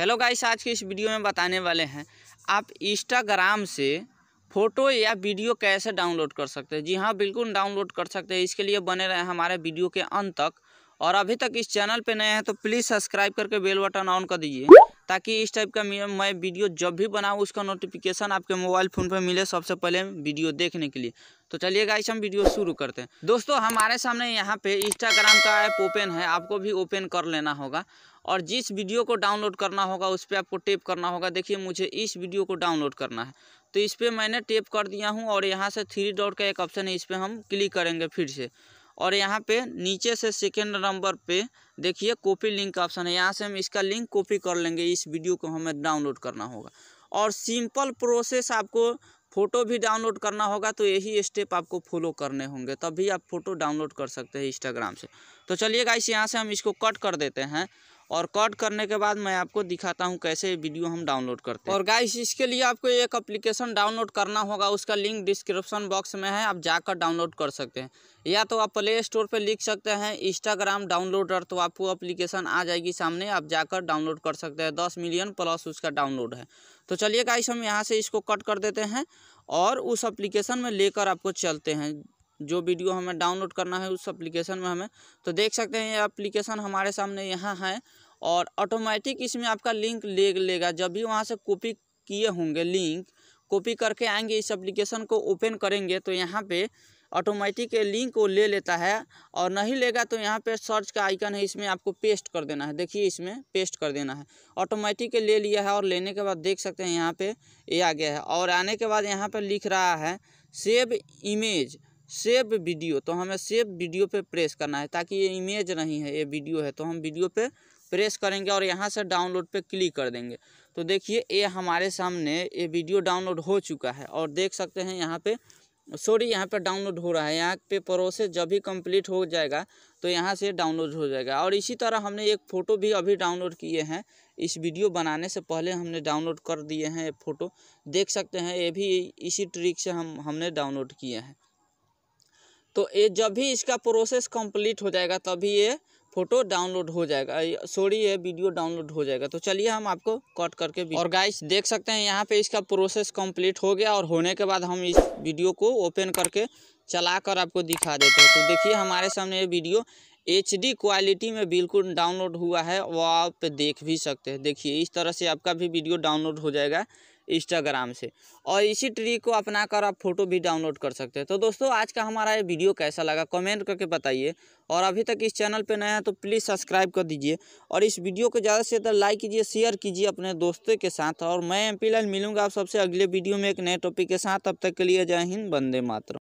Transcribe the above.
hello guys आज के इस वीडियो में बताने वाले हैं आप इंस्टाग्राम से फ़ोटो या वीडियो कैसे डाउनलोड कर सकते हैं जी हाँ बिल्कुल डाउनलोड कर सकते हैं इसके लिए बने रहे हमारे वीडियो के अंत तक और अभी तक इस चैनल पर नए हैं तो प्लीज़ सब्सक्राइब करके बेल बटन ऑन कर दीजिए ताकि इस टाइप का मैं वीडियो जब भी बनाऊँ उसका नोटिफिकेशन आपके मोबाइल फ़ोन पर मिले सबसे पहले वीडियो देखने के लिए तो चलिए गाइस हम वीडियो शुरू करते हैं दोस्तों हमारे सामने यहाँ पे इंस्टाग्राम का ऐप ओपन है आपको भी ओपन कर लेना होगा और जिस वीडियो को डाउनलोड करना होगा उस पर आपको टेप करना होगा देखिए मुझे इस वीडियो को डाउनलोड करना है तो इस पर मैंने टेप कर दिया हूँ और यहाँ से थ्री डॉट का एक ऑप्शन है इस पर हम क्लिक करेंगे फिर से और यहाँ पे नीचे से सेकेंड नंबर पे देखिए कॉपी लिंक का ऑप्शन है यहाँ से हम इसका लिंक कॉपी कर लेंगे इस वीडियो को हमें डाउनलोड करना होगा और सिंपल प्रोसेस आपको फ़ोटो भी डाउनलोड करना होगा तो यही स्टेप आपको फॉलो करने होंगे तभी आप फ़ोटो डाउनलोड कर सकते हैं इंस्टाग्राम से तो चलिए गाइस यहाँ से हम इसको कट कर देते हैं और कट करने के बाद मैं आपको दिखाता हूँ कैसे वीडियो हम डाउनलोड करते हैं और गाइस इसके लिए आपको एक एप्लीकेशन डाउनलोड करना होगा उसका लिंक डिस्क्रिप्शन बॉक्स में है आप जाकर डाउनलोड कर सकते हैं या तो आप प्ले स्टोर पर लिख सकते हैं इंस्टाग्राम डाउनलोडर तो आपको अप्लीकेशन आ जाएगी सामने आप जाकर डाउनलोड कर सकते हैं दस मिलियन प्लस उसका डाउनलोड है तो चलिए गाइस हम यहाँ से इसको कट कर देते हैं और उस अप्लीकेशन में लेकर आपको चलते हैं जो वीडियो हमें डाउनलोड करना है उस एप्लीकेशन में हमें तो देख सकते हैं ये एप्लीकेशन हमारे सामने यहाँ है और ऑटोमेटिक इसमें आपका लिंक ले लेगा जब भी वहाँ से कॉपी किए होंगे लिंक कॉपी करके आएंगे इस एप्लीकेशन को ओपन करेंगे तो यहाँ पे ऑटोमेटिक लिंक को ले लेता है और नहीं लेगा तो यहाँ पे सर्च का आइकन है इसमें आपको पेस्ट कर देना है देखिए इसमें पेस्ट कर देना है ऑटोमेटिक ले लिया है और लेने के बाद देख सकते हैं यहाँ पे ये आ गया है और आने के बाद यहाँ पर लिख रहा है सेव इमेज सेव वीडियो तो हमें सेव वीडियो पे प्रेस करना है ताकि ये इमेज नहीं है ये वीडियो है तो हम वीडियो पे प्रेस करेंगे और यहाँ से डाउनलोड पे क्लिक कर देंगे तो देखिए ये हमारे सामने ये वीडियो डाउनलोड हो चुका है और देख सकते हैं यहाँ पे सॉरी यहाँ पे डाउनलोड हो रहा है यहाँ पे प्रोसेस जब भी कंप्लीट हो जाएगा तो यहाँ से डाउनलोड हो जाएगा और इसी तरह हमने एक फ़ोटो भी अभी डाउनलोड किए हैं इस वीडियो बनाने से पहले हमने डाउनलोड कर दिए हैं ये फ़ोटो देख सकते हैं ये भी इसी ट्रिक से हम हमने डाउनलोड किए हैं तो ये जब भी इसका प्रोसेस कंप्लीट हो जाएगा तभी ये फोटो डाउनलोड हो जाएगा सॉरी ये वीडियो डाउनलोड हो जाएगा तो चलिए हम आपको कट करके और गाइस देख सकते हैं यहाँ पे इसका प्रोसेस कंप्लीट हो गया और होने के बाद हम इस वीडियो को ओपन करके चला कर आपको दिखा देते हैं तो देखिए हमारे सामने ये वीडियो एच क्वालिटी में बिल्कुल डाउनलोड हुआ है वो आप देख भी सकते हैं देखिए इस तरह से आपका भी वीडियो डाउनलोड हो जाएगा इंस्टाग्राम से और इसी ट्रिक को अपना कर आप फोटो भी डाउनलोड कर सकते हैं तो दोस्तों आज का हमारा ये वीडियो कैसा लगा कमेंट करके बताइए और अभी तक इस चैनल पे नया है तो प्लीज़ सब्सक्राइब कर दीजिए और इस वीडियो को ज़्यादा से ज़्यादा लाइक कीजिए शेयर कीजिए अपने दोस्तों के साथ और मैं एम पी मिलूंगा आप सबसे अगले वीडियो में एक नए टॉपिक के साथ अब तक के लिए जय हिंद बंदे मातर